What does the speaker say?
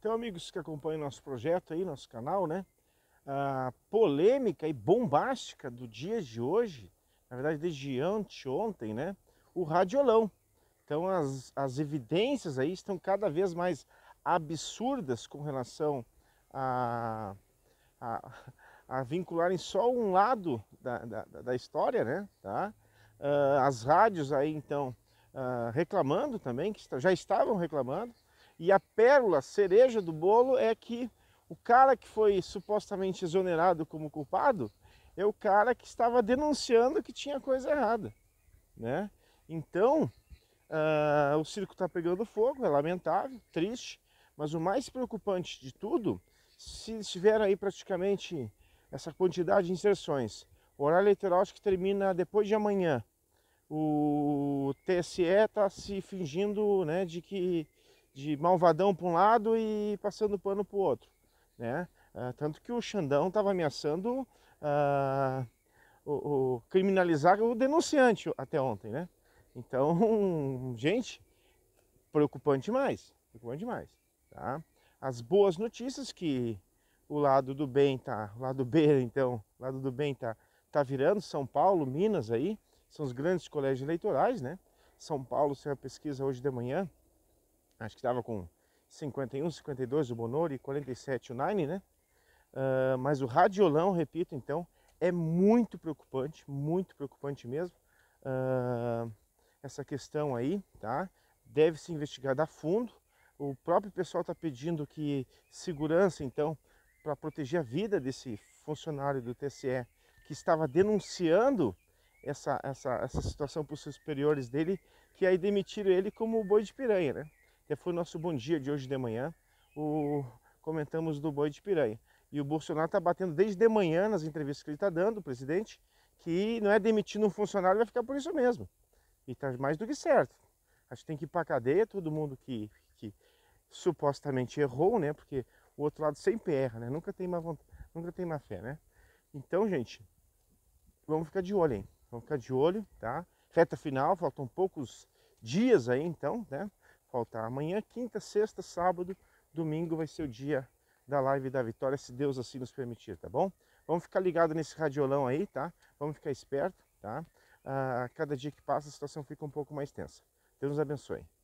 Então, amigos que acompanham nosso projeto aí, nosso canal, né? A polêmica e bombástica do dia de hoje, na verdade desde anteontem, né? O radiolão. Então as, as evidências aí estão cada vez mais absurdas com relação a, a, a vincularem só um lado da, da, da história, né? Tá? Uh, as rádios aí então uh, reclamando também, que já estavam reclamando, e a pérola, cereja do bolo, é que o cara que foi supostamente exonerado como culpado é o cara que estava denunciando que tinha coisa errada, né? Então, uh, o circo está pegando fogo, é lamentável, triste, mas o mais preocupante de tudo, se tiver aí praticamente essa quantidade de inserções, o horário eleitoral acho que termina depois de amanhã, o TSE está se fingindo né, de que de malvadão para um lado e passando pano para o outro, né? Uh, tanto que o Xandão estava ameaçando uh, o, o, criminalizar o denunciante até ontem, né? Então, gente, preocupante demais, preocupante demais, tá? As boas notícias que o lado do bem tá, o lado B, então, o lado do bem tá, tá virando São Paulo, Minas aí, são os grandes colégios eleitorais, né? São Paulo, se a pesquisa hoje de manhã, acho que estava com 51, 52 o Bonori e 47 o Nine, né? Uh, mas o radiolão, repito, então, é muito preocupante, muito preocupante mesmo. Uh, essa questão aí, tá? Deve se investigar a fundo. O próprio pessoal está pedindo que segurança, então, para proteger a vida desse funcionário do TSE que estava denunciando essa, essa, essa situação para os superiores dele, que aí demitiram ele como boi de piranha, né? foi o nosso bom dia de hoje de manhã. O, comentamos do boi de piranha. E o Bolsonaro está batendo desde de manhã nas entrevistas que ele está dando, o presidente, que não é demitindo um funcionário, vai ficar por isso mesmo. E está mais do que certo. Acho que tem que ir para a cadeia todo mundo que, que supostamente errou, né? Porque o outro lado sempre erra, né? Nunca tem má vontade, nunca tem má fé, né? Então, gente, vamos ficar de olho, hein? Vamos ficar de olho, tá? Reta final, faltam poucos dias aí, então, né? faltar. Amanhã, quinta, sexta, sábado, domingo vai ser o dia da live da vitória, se Deus assim nos permitir, tá bom? Vamos ficar ligado nesse radiolão aí, tá? Vamos ficar esperto, tá? A ah, cada dia que passa a situação fica um pouco mais tensa. Deus nos abençoe.